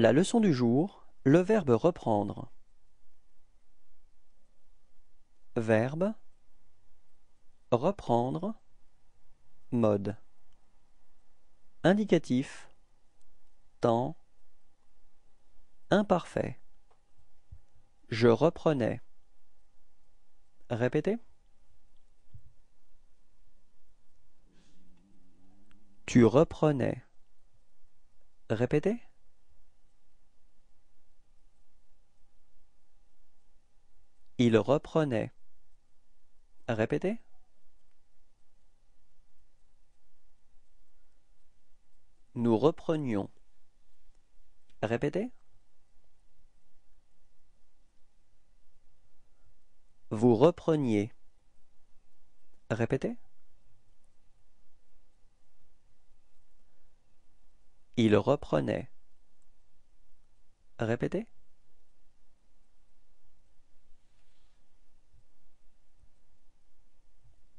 La leçon du jour, le verbe reprendre. Verbe reprendre mode indicatif temps imparfait je reprenais répétez tu reprenais répétez Il reprenait. Répétez. Nous reprenions. Répétez. Vous repreniez. Répétez. Il reprenait. Répétez.